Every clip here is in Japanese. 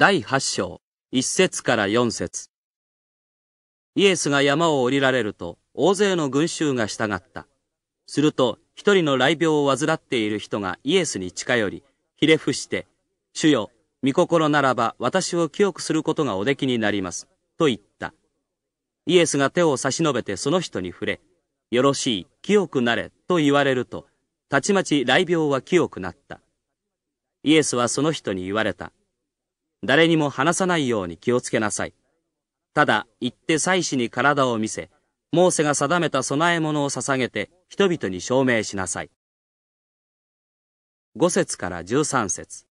第8章、1節から4節イエスが山を降りられると、大勢の群衆が従った。すると、一人の雷病を患っている人がイエスに近寄り、ひれ伏して、主よ、御心ならば私を清くすることがおできになります。と言った。イエスが手を差し伸べてその人に触れ、よろしい、清くなれ、と言われると、たちまち雷病は清くなった。イエスはその人に言われた。誰にも話さないように気をつけなさい。ただ、行って祭祀に体を見せ、モーセが定めた供え物を捧げて人々に証明しなさい。5節から13節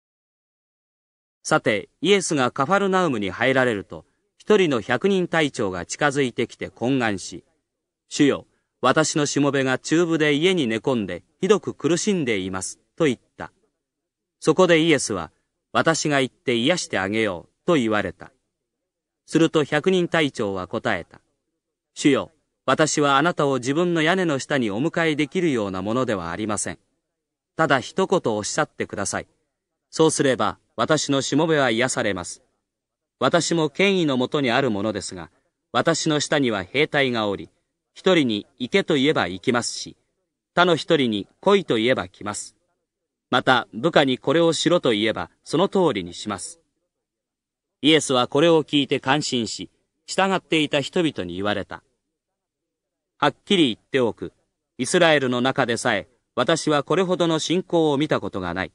さて、イエスがカファルナウムに入られると、一人の百人隊長が近づいてきて懇願し、主よ、私のしもべが中部で家に寝込んで、ひどく苦しんでいます、と言った。そこでイエスは、私が行って癒してあげようと言われた。すると百人隊長は答えた。主よ、私はあなたを自分の屋根の下にお迎えできるようなものではありません。ただ一言おっしゃってください。そうすれば私のしもべは癒されます。私も権威のもとにあるものですが、私の下には兵隊がおり、一人に行けと言えば行きますし、他の一人に来いと言えば来ます。また部下にこれをしろと言えばその通りにします。イエスはこれを聞いて感心し、従っていた人々に言われた。はっきり言っておく。イスラエルの中でさえ、私はこれほどの信仰を見たことがない。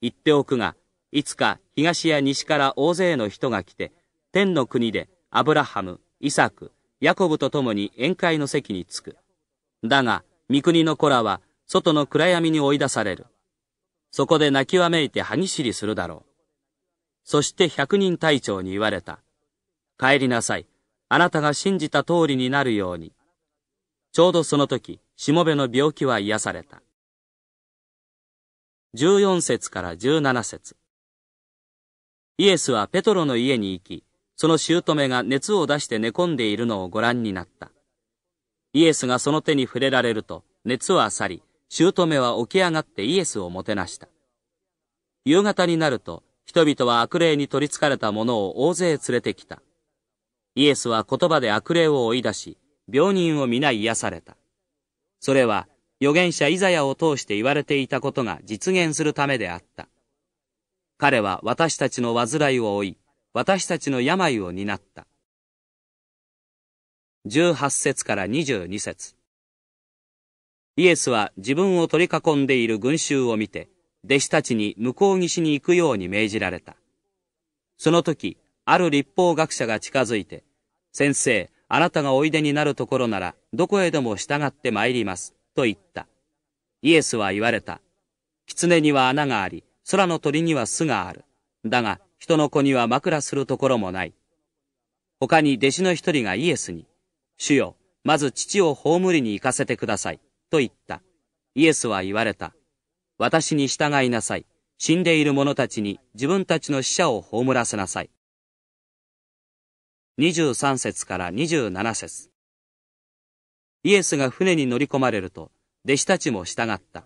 言っておくが、いつか東や西から大勢の人が来て、天の国でアブラハム、イサク、ヤコブと共に宴会の席に着く。だが、御国の子らは外の暗闇に追い出される。そこで泣きわめいて歯ぎしりするだろう。そして百人隊長に言われた。帰りなさい。あなたが信じた通りになるように。ちょうどその時、しもべの病気は癒された。14節から17節イエスはペトロの家に行き、その姑が熱を出して寝込んでいるのをご覧になった。イエスがその手に触れられると、熱は去り、姑は起き上がってイエスをもてなした。夕方になると、人々は悪霊に取りつかれた者を大勢連れてきた。イエスは言葉で悪霊を追い出し、病人を皆癒された。それは、預言者イザヤを通して言われていたことが実現するためであった。彼は私たちの患いを追い、私たちの病を担った。18節から22節イエスは自分を取り囲んでいる群衆を見て、弟子たちに向こう岸に行くように命じられた。その時、ある立法学者が近づいて、先生、あなたがおいでになるところなら、どこへでも従って参ります、と言った。イエスは言われた。狐には穴があり、空の鳥には巣がある。だが、人の子には枕するところもない。他に弟子の一人がイエスに、主よ、まず父を葬りに行かせてください。と言った。イエスは言われた。私に従いなさい。死んでいる者たちに自分たちの死者を葬らせなさい。23節から27節イエスが船に乗り込まれると、弟子たちも従った。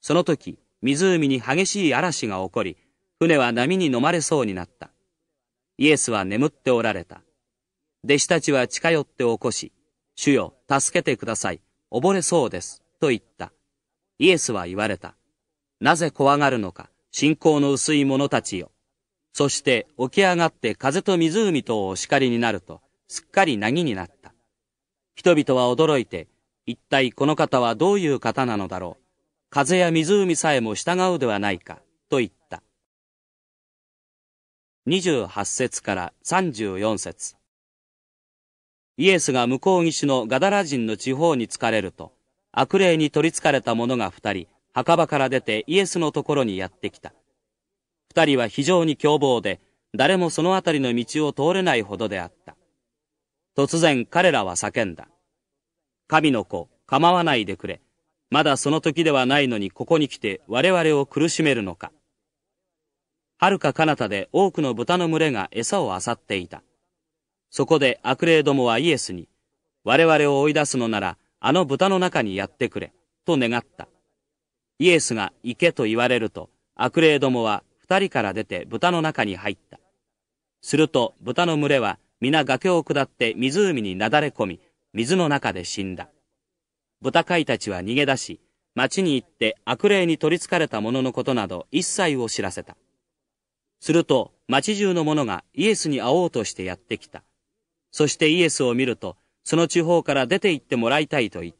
その時、湖に激しい嵐が起こり、船は波に飲まれそうになった。イエスは眠っておられた。弟子たちは近寄って起こし、主よ、助けてください。溺れそうです、と言った。イエスは言われた。なぜ怖がるのか、信仰の薄い者たちよ。そして起き上がって風と湖とお叱りになると、すっかり凪になった。人々は驚いて、一体この方はどういう方なのだろう。風や湖さえも従うではないか、と言った。二十八節から三十四節イエスが向こう岸のガダラ人の地方に疲れると、悪霊に取り憑かれた者が二人、墓場から出てイエスのところにやってきた。二人は非常に凶暴で、誰もその辺りの道を通れないほどであった。突然彼らは叫んだ。神の子、構わないでくれ。まだその時ではないのにここに来て我々を苦しめるのか。はるか彼方で多くの豚の群れが餌を漁っていた。そこで悪霊どもはイエスに、我々を追い出すのなら、あの豚の中にやってくれ、と願った。イエスが行けと言われると、悪霊どもは二人から出て豚の中に入った。すると豚の群れは皆崖を下って湖になだれ込み、水の中で死んだ。豚飼いたちは逃げ出し、町に行って悪霊に取りつかれた者のことなど一切を知らせた。すると町中の者がイエスに会おうとしてやってきた。そしてイエスを見ると、その地方から出て行ってもらいたいと言った。